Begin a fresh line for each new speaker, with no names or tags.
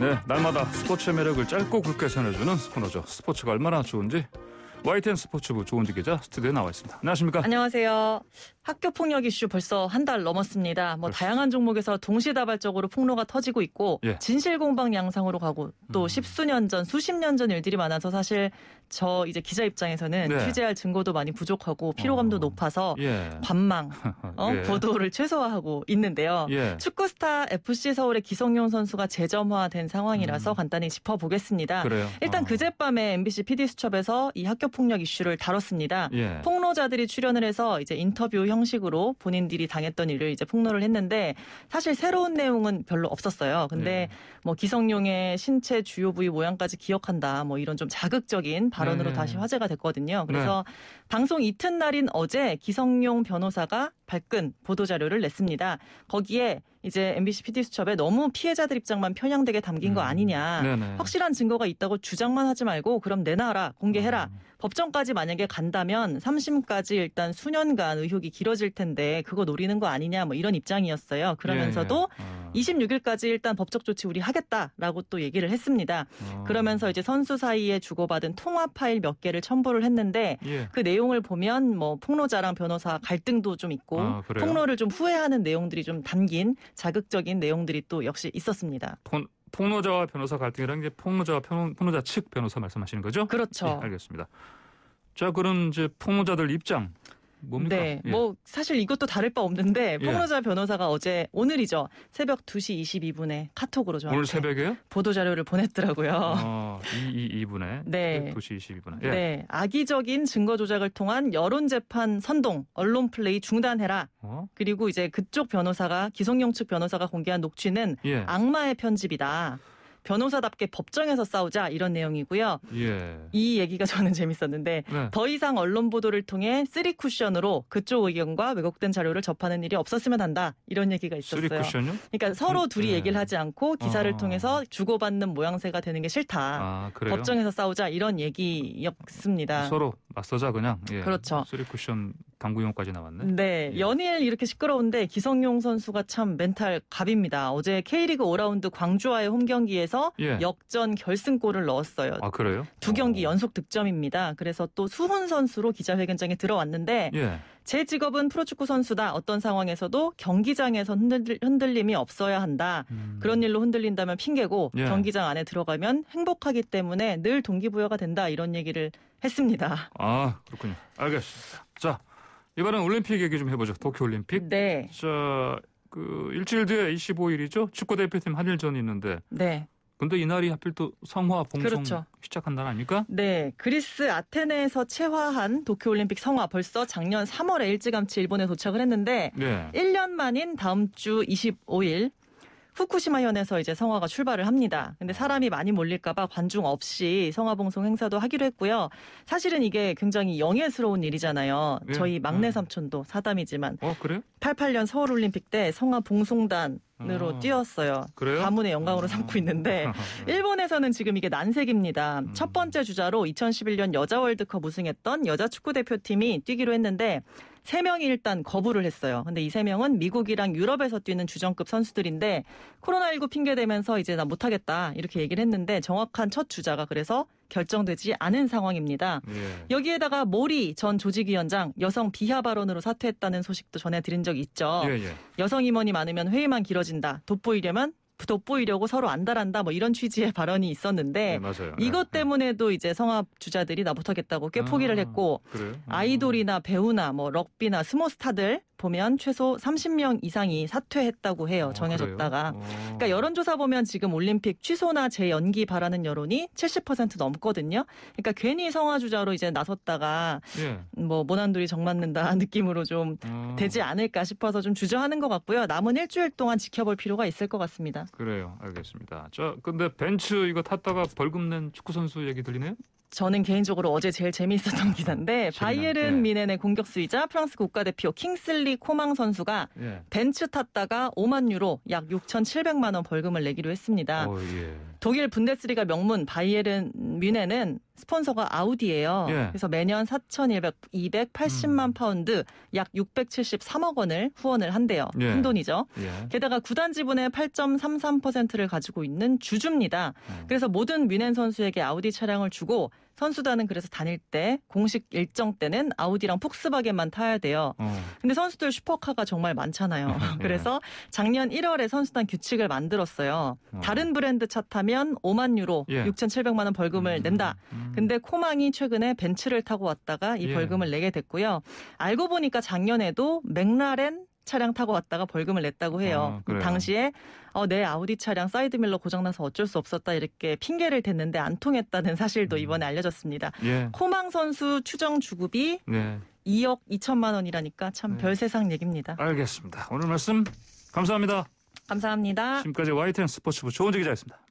네, 날마다 스포츠의 매력을 짧고 굵게 전해주는 코너죠. 스포츠가 얼마나 좋은지 YTN 스포츠부 조은지 기자 스튜디오에 나와 있습니다. 안녕하십니까?
안녕하세요. 학교 폭력 이슈 벌써 한 달 넘었습니다. 뭐그렇습다양한 종목에서 동시다발적으로 폭로가 터지고 있고 예. 진실 공방 양상으로 가고 또 음. 십수년 전, 수십 년 전 일들이 많아서 사실 저 이제 기자 입장에서는 네. 취재할 증거도 많이 부족하고 피로감도 어. 높아서 예. 관망, 어? 예. 보도를 최소화하고 있는데요. 예. 축구 스타 FC 서울의 기성용 선수가 재점화된 상황이라서 음. 간단히 짚어보겠습니다. 그래요? 일단 어. 그젯밤에 MBC PD 수첩에서 이 학교 폭력 이슈를 다뤘습니다. 예. 폭로자들이 출연을 해서 이제 인터뷰 형식으로 본인들이 당했던 일을 이제 폭로를 했는데 사실 새로운 내용은 별로 없었어요. 근데 네. 뭐 기성용의 신체 주요 부위 모양까지 기억한다 뭐 이런 좀 자극적인 발언으로 네. 다시 화제가 됐거든요. 네. 그래서 네. 방송 이튿날인 어제 기성용 변호사가 발끈 보도 자료를 냈습니다. 거기에 이제 MBC PD 수첩에 너무 피해자들 입장만 편향되게 담긴 음. 거 아니냐. 네네. 확실한 증거가 있다고 주장만 하지 말고 그럼 내놔라. 공개해라. 음. 법정까지 만약에 간다면 3심까지 일단 수년간 의혹이 길어질 텐데 그거 노리는 거 아니냐 뭐 이런 입장이었어요. 그러면서도 예, 예. 아. 26일까지 일단 법적 조치 우리 하겠다라고 또 얘기를 했습니다. 아. 그러면서 이제 선수 사이에 주고받은 통화 파일 몇 개를 첨부를 했는데 예. 그 내용을 보면 뭐 폭로자랑 변호사 갈등도 좀 있고 아, 폭로를 좀 후회하는 내용들이 좀 담긴 자극적인 내용들이 또 역시 있었습니다.
폰... 폭로자와 변호사 갈등이라는 게 폭로자와 폭로자 측 변호사 말씀하시는 거죠? 그렇죠. 예, 알겠습니다. 자, 그럼 이제 폭로자들 입장 뭡니까? 네. 예. 뭐
사실 이것도 다를 바 없는데 예. 폭로자 예. 변호사가 어제 오늘이죠. 새벽 2시 22분에 카톡으로 저한테 오늘 새벽에 보도 자료를 보냈더라고요.
어, 2, 2분에 네. 2시 22분에. 예. 네.
악의적인 증거 조작을 통한 여론 재판 선동, 언론 플레이 중단해라. 어? 그리고 이제 그쪽 변호사가 기성용 측 변호사가 공개한 녹취는 예. 악마의 편집이다. 변호사답게 법정에서 싸우자 이런 내용이고요. 예. 이 얘기가 저는 재밌었는데 네. 더 이상 언론 보도를 통해 쓰리 쿠션으로 그쪽 의견과 왜곡된 자료를 접하는 일이 없었으면 한다 이런 얘기가 있었어요. 쓰리 쿠션요? 그러니까 서로 그, 둘이 네. 얘기를 하지 않고 기사를 어. 통해서 주고받는 모양새가 되는 게 싫다. 아, 법정에서 싸우자 이런 얘기였습니다. 서로
맞서자 그냥. 예. 그렇죠. 쓰리 쿠션 방구용까지 나왔네.
네. 예. 연일 이렇게 시끄러운데 기성용 선수가 참 멘탈 갑입니다. 어제 K리그 5라운드 광주와의 홈 경기에서 예. 역전 결승골을 넣었어요. 아, 그래요? 두 경기 오. 어. 연속 득점입니다. 그래서 또 수훈 선수로 기자회견장에 들어왔는데 예. 제 직업은 프로축구 선수다. 어떤 상황에서도 경기장에서 흔들, 림이 없어야 한다. 음. 그런 일로 흔들린다면 핑계고 예. 경기장 안에 들어가면 행복하기 때문에 늘 동기부여가 된다. 이런 얘기를 했습니다.
아 그렇군요. 알겠습니다. 자. 이번엔 올림픽 얘기 좀 해보죠. 도쿄올림픽. 네. 자, 그 일주일 뒤에 25일이죠. 축구 대표팀 한일전이 있는데. 네. 근데 이날이 하필 또 성화 봉송 그렇죠. 시작한 날 아닙니까?
네. 그리스 아테네에서 채화한 도쿄올림픽 성화 벌써 작년 3월에 일찌감치 일본에 도착을 했는데 네. 1년 만인 다음 주 25일 후쿠시마 현에서 이제 성화가 출발을 합니다. 근데 아. 사람이 많이 몰릴까봐 관중 없이 성화 봉송 행사도 하기로 했고요. 사실은 이게 굉장히 영예스러운 일이잖아요. 예. 저희 막내 음. 삼촌도 사담이지만 어, 그래 88년 서울올림픽 때 성화 봉송단 으로 음. 음. 뛰었어요. 그래요? 가문의 영광으로 삼고 음. 있는데 네. 일본에서는 지금 이게 난색입니다. 음. 첫 번째 주자로 2011년 여자 월드컵 우승했던 여자 축구 대표팀이 뛰기로 했는데 세 명이 일단 거부를 했어요. 근데 이 세 명은 미국이랑 유럽에서 뛰는 주전급 선수들인데 코로나19 핑계 대면서 이제 나 못하겠다 이렇게 얘기를 했는데 정확한 첫 주자가 그래서 결정되지 않은 상황입니다. 예. 여기에다가 모리 전 조직위원장 여성 비하 발언으로 사퇴했다는 소식도 전해드린 적 있죠. 예예. 예. 여성 임원이 많으면 회의만 길어진다. 돋보이려면 돋보이려고 서로 안달한다 뭐 이런 취지의 발언이 있었는데 네, 예, 이것 예. 때문에도 이제 성악 주자들이 나부터겠다고꽤 포기를 아, 했고 그래요? 음. 아이돌이나 배우나 뭐 럭비나 스모 스타들 보면 최소 30명 이상이 사퇴했다고 해요. 아, 정해졌다가. 어, 그러니까 여론조사 보면 지금 올림픽 취소나 재연기 바라는 여론이 70% 넘거든요. 그러니까 괜히 성화주자로 이제 나섰다가 예. 뭐 모난돌이 정맞는다 느낌으로 좀 어. 되지 않을까 싶어서 좀 주저하는 것 같고요. 남은 일주일 동안 지켜볼 필요가 있을 것 같습니다.
그래요. 알겠습니다. 자, 근데 벤츠 이거 탔다가 벌금 낸 축구 선수 얘기 들리네요?
저는 개인적으로 어제 제일 재미있었던 기사인데 바이에른 예. 미넨의 공격수이자 프랑스 국가대표 킹슬리 코망 선수가 예. 벤츠 탔다가 5만 유로 약 6,700만 원 벌금을 내기로 했습니다. 오, 어, 예. 독일 분데스리가 명문 바이에른 뮌헨은 스폰서가 아우디예요. 예. 그래서 매년 4,280만 음. 파운드, 약 673억 원을 후원을 한대요. 예. 큰 돈이죠. 예. 게다가 구단 지분의 8.33%를 가지고 있는 주주입니다. 음. 그래서 모든 뮌헨 선수에게 아우디 차량을 주고 선수단은 그래서 다닐 때 공식 일정 때는 아우디랑 폭스바겐만 타야 돼요. 어. 근데 선수들 슈퍼카가 정말 많잖아요. 예. 그래서 작년 1월에 선수단 규칙을 만들었어요. 어. 다른 브랜드 차 타면 걸면 5만 유로, 예. 6,700만 원 벌금을 음, 음 낸다. 음, 음. 근데 코망이 최근에 벤츠를 타고 왔다가 이 예. 벌금을 내게 됐고요. 알고 보니까 작년에도 맥라렌 차량 타고 왔다가 벌금을 냈다고 해요. 아, 당시에 어, 내 네, 아우디 차량 사이드밀러 고장나서 어쩔 수 없었다 이렇게 핑계를 댔는데 안 통했다는 사실도 음. 이번에 알려졌습니다. 예. 코망 선수 추정 주급이 네. 2억 2천만 원이라니까 참별 네. 세상 얘기입니다. 알겠습니다. 오늘 말씀 감사합니다. 감사합니다. 지금까지 YTN 스포츠부 조은재 기자였습니다.